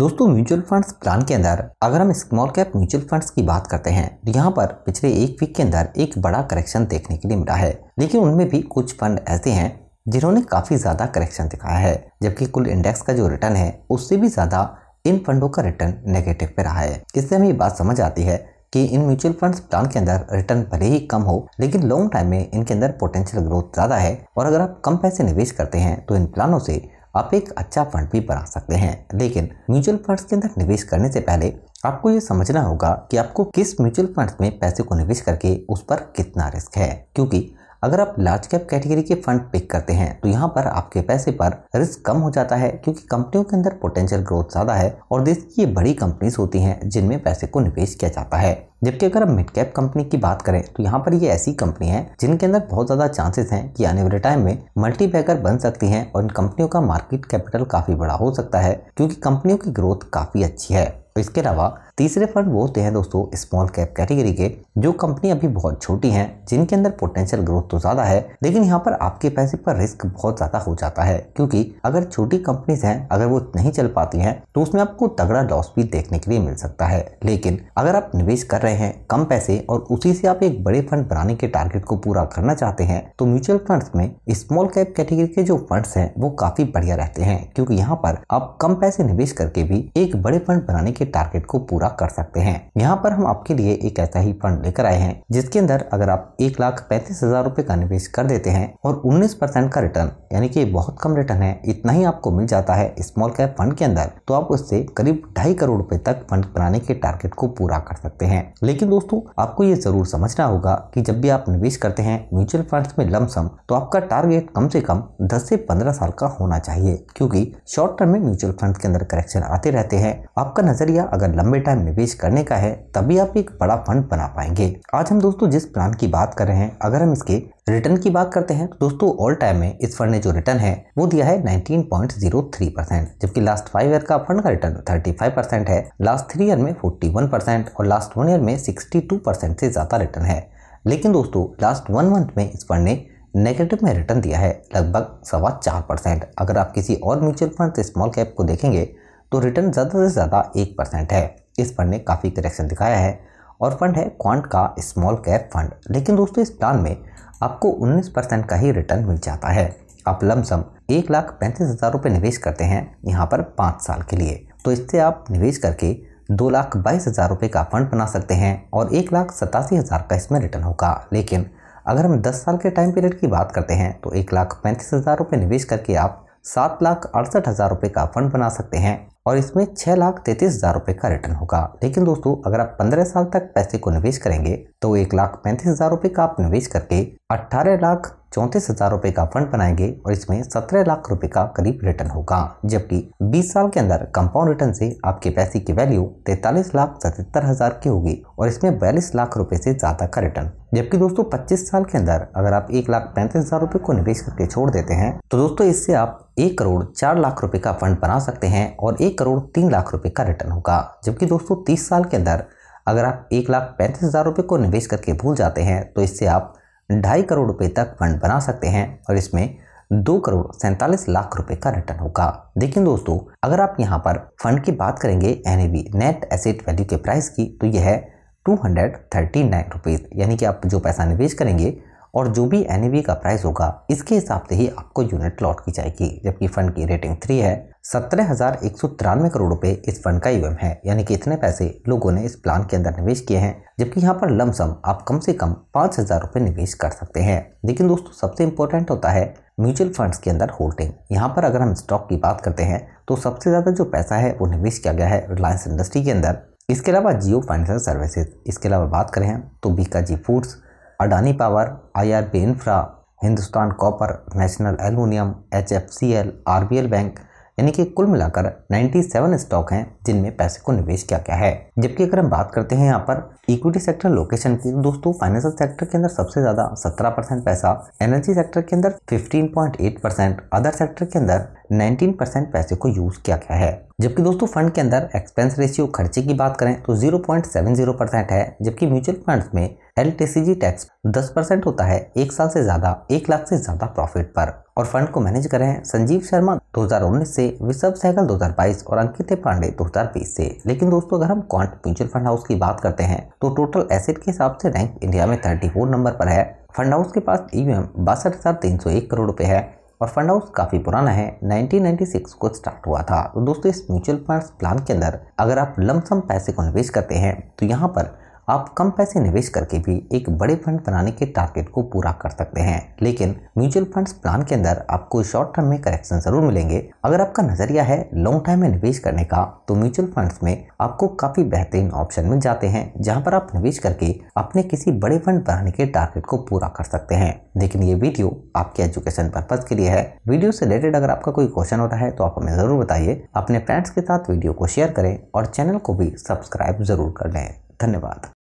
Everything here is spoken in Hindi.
दोस्तों म्यूचुअल फंड्स प्लान के अंदर अगर हम स्मॉल कैप म्यूचुअल फंड्स की बात करते हैं तो यहाँ पर पिछले एक वीक के अंदर एक बड़ा करेक्शन देखने के लिए मिला है लेकिन उनमें भी कुछ फंड ऐसे हैं जिन्होंने काफी ज्यादा करेक्शन दिखाया है जबकि कुल इंडेक्स का जो रिटर्न है उससे भी ज्यादा इन फंडों का रिटर्न नेगेटिव पे रहा है इससे हमें ये बात समझ आती है कि इन म्यूचुअल फंड्स प्लान के अंदर रिटर्न भले ही कम हो लेकिन लॉन्ग टाइम में इनके अंदर पोटेंशियल ग्रोथ ज्यादा है और अगर आप कम पैसे निवेश करते हैं तो इन प्लानों से आप एक अच्छा फंड भी बना सकते हैं लेकिन म्यूचुअल फंड्स के अंदर निवेश करने से पहले आपको ये समझना होगा कि आपको किस म्यूचुअल फंड्स में पैसे को निवेश करके उस पर कितना रिस्क है क्योंकि अगर आप लार्ज कैप कैटेगरी के फंड पिक करते हैं तो यहाँ पर आपके पैसे पर रिस्क कम हो जाता है क्योंकि कंपनियों के अंदर पोटेंशियल ग्रोथ ज्यादा है और देश की ये बड़ी कंपनीज होती हैं जिनमें पैसे को निवेश किया जाता है जबकि अगर हम मिड कैप कंपनी की बात करें तो यहाँ पर ये ऐसी कंपनी है जिनके अंदर बहुत ज़्यादा चांसेस हैं कि आने वाले टाइम में मल्टी बैगर बन सकती हैं और इन कंपनियों का मार्केट कैपिटल काफ़ी बड़ा हो सकता है क्योंकि कंपनियों की ग्रोथ काफ़ी अच्छी है इसके अलावा तीसरे फंड वो होते हैं दोस्तों स्मॉल कैप कैटेगरी के जो कंपनी अभी बहुत छोटी है जिनके अंदर पोटेंशियल ग्रोथ तो ज्यादा है लेकिन यहाँ पर आपके पैसे पर रिस्क बहुत ज्यादा हो जाता है क्योंकि अगर छोटी कंपनीज हैं अगर वो नहीं चल पाती हैं तो उसमें आपको तगड़ा लॉस भी देखने के लिए मिल सकता है लेकिन अगर आप निवेश कर रहे हैं कम पैसे और उसी से आप एक बड़े फंड बनाने के टारगेट को पूरा करना चाहते हैं तो म्यूचुअल फंड में स्मॉल कैप कैटेगरी के जो फंड है वो काफी बढ़िया रहते हैं क्योंकि यहाँ पर आप कम पैसे निवेश करके भी एक बड़े फंड बनाने के टारगेट को पूरा पूरा कर सकते हैं यहाँ पर हम आपके लिए एक ऐसा ही फंड लेकर आए हैं जिसके अंदर अगर आप एक लाख पैंतीस हजार रूपए का निवेश कर देते हैं और उन्नीस परसेंट का रिटर्न यानी कि बहुत कम रिटर्न है इतना ही आपको मिल जाता है स्मॉल कैप फंड के अंदर तो आप उससे करीब ढाई करोड़ रूपए तक फंड बनाने के टारगेट को पूरा कर सकते हैं लेकिन दोस्तों आपको ये जरूर समझना होगा की जब भी आप निवेश करते हैं म्यूचुअल फंड में लमसम तो आपका टारगेट कम से कम दस से पंद्रह साल का होना चाहिए क्योंकि शॉर्ट टर्म में म्यूचुअल फंड के अंदर करेक्शन आते रहते हैं आपका नजरिया अगर लंबे टाइम पैसा निवेश करने का है तभी आप एक बड़ा फंड बना पाएंगे आज हम दोस्तों जिस प्लान की बात कर रहे हैं अगर हम इसके रिटर्न की बात करते हैं तो दोस्तों ऑल टाइम में इस फंड ने जो रिटर्न है वो दिया है 19.03 परसेंट जबकि लास्ट फाइव ईयर का फंड का रिटर्न 35 परसेंट है लास्ट थ्री ईयर में 41 परसेंट और लास्ट वन ईयर में 62 परसेंट से ज़्यादा रिटर्न है लेकिन दोस्तों लास्ट वन मंथ में इस फंड ने नेगेटिव में रिटर्न दिया है लगभग सवा चार परसेंट अगर आप किसी और म्यूचुअल फंड स्मॉल कैप को देखेंगे तो रिटर्न ज़्यादा से ज़्यादा एक परसेंट है इस फंड ने काफ़ी करेक्शन दिखाया है और फंड है क्वांट का स्मॉल कैप फंड लेकिन दोस्तों इस प्लान में आपको 19 परसेंट का ही रिटर्न मिल जाता है आप लमसम एक लाख पैंतीस हज़ार रुपये निवेश करते हैं यहाँ पर पाँच साल के लिए तो इससे आप निवेश करके दो लाख बाईस हज़ार रुपये का फंड बना सकते हैं और एक लाख सतासी हज़ार का इसमें रिटर्न होगा लेकिन अगर हम दस साल के टाइम पीरियड की बात करते हैं तो एक लाख पैंतीस हज़ार रुपये निवेश करके आप सात लाख अड़सठ हज़ार रुपये का फंड बना सकते हैं और इसमें छः लाख तैंतीस हज़ार रुपये का रिटर्न होगा लेकिन दोस्तों अगर आप पंद्रह साल तक पैसे को निवेश करेंगे तो एक लाख पैंतीस हज़ार रुपये का आप निवेश करके अट्ठारह लाख चौंतीस हजार रूपए का फंड बनाएंगे और इसमें सत्रह लाख रुपए का करीब रिटर्न होगा जबकि 20 साल के अंदर कंपाउंड रिटर्न से आपके पैसे की वैल्यू तैतालीस लाख सतहत्तर हजार की होगी और इसमें बयालीस लाख रुपए से ज्यादा का रिटर्न जबकि दोस्तों 25 साल के अंदर अगर आप एक लाख पैंतीस हजार रुपए को निवेश करके छोड़ देते हैं तो दोस्तों इससे आप एक करोड़ चार लाख रुपए का फंड बना सकते हैं और एक करोड़ तीन लाख रुपए का रिटर्न होगा जबकि दोस्तों तीस साल के अंदर अगर आप एक लाख पैंतीस हजार रूपए को निवेश करके भूल जाते हैं तो इससे आप ढाई करोड़ रुपए तक फंड बना सकते हैं और इसमें दो करोड़ सैंतालीस लाख रुपए का रिटर्न होगा लेकिन दोस्तों अगर आप यहाँ पर फंड की बात करेंगे एन नेट एसेट वैल्यू के प्राइस की तो यह है two hundred thirty nine rupees यानी कि आप जो पैसा निवेश करेंगे और जो भी एन का प्राइस होगा इसके हिसाब से ही आपको यूनिट लौट की जाएगी जबकि फ़ंड की रेटिंग थ्री है सत्रह हज़ार एक सौ तिरानवे करोड़ रुपए इस फंड का ईवीएम है यानी कि इतने पैसे लोगों ने इस प्लान के अंदर निवेश किए हैं जबकि यहाँ पर लमसम आप कम से कम पाँच हज़ार रुपये निवेश कर सकते हैं लेकिन दोस्तों सबसे इंपॉर्टेंट होता है म्यूचुअल फंड्स के अंदर होल्डिंग यहाँ पर अगर हम स्टॉक की बात करते हैं तो सबसे ज़्यादा जो पैसा है वो निवेश किया गया है रिलायंस इंडस्ट्री के अंदर इसके अलावा जियो फाइनेंशियल सर्विसेज इसके अलावा बात करें तो Bikaji foods Adani power I R B infra Hindustan copper national aluminium H F C L R B L bank यानी कि कुल मिलाकर 97 स्टॉक हैं जिनमें पैसे को निवेश किया गया है जबकि अगर हम बात करते हैं यहाँ पर इक्विटी सेक्टर लोकेशन की तो दोस्तों फाइनेंशियल सेक्टर के अंदर सबसे ज्यादा 17 परसेंट पैसा एनर्जी सेक्टर के अंदर 15.8 परसेंट अदर सेक्टर के अंदर नाइनटीन परसेंट पैसे को यूज़ किया गया है जबकि दोस्तों फंड के अंदर एक्सपेंस रेशियो खर्चे की बात करें तो 0.70 परसेंट है जबकि म्यूचुअल फंड्स में एल टैक्स 10 परसेंट होता है एक साल से ज़्यादा एक लाख से ज़्यादा प्रॉफिट पर और फंड को मैनेज करें संजीव शर्मा 2019 से विशव सहगल 2022 और अंकित पांडे 2020 से लेकिन दोस्तों अगर हम क्वांट म्यूचुअल फंड हाउस की बात करते हैं तो टोटल एसेट के हिसाब से रैंक इंडिया में 34 नंबर पर है फंड हाउस के पास ईवीएम e बासठ हजार तीन सौ एक करोड़ रुपए है और फंड हाउस काफ़ी पुराना है 1996 को स्टार्ट हुआ था तो दोस्तों इस म्यूचुअल फंड प्लान के अंदर अगर आप लमसम पैसे को निवेश करते हैं तो यहाँ पर आप कम पैसे निवेश करके भी एक बड़े फंड बनाने के टारगेट को पूरा कर सकते हैं लेकिन म्यूचुअल फंड्स प्लान के अंदर आपको शॉर्ट टर्म में करेक्शन जरूर मिलेंगे अगर आपका नजरिया है लॉन्ग टर्म में निवेश करने का तो म्यूचुअल फंड्स में आपको काफी बेहतरीन ऑप्शन मिल जाते हैं जहाँ पर आप निवेश करके अपने किसी बड़े फंड बनाने के टारगेट को पूरा कर सकते हैं लेकिन ये वीडियो आपके एजुकेशन पर्पज के लिए है वीडियो से रिलेटेड अगर आपका कोई क्वेश्चन होता है तो आप हमें जरूर बताइए अपने फ्रेंड्स के साथ वीडियो को शेयर करें और चैनल को भी सब्सक्राइब जरूर कर लें धन्यवाद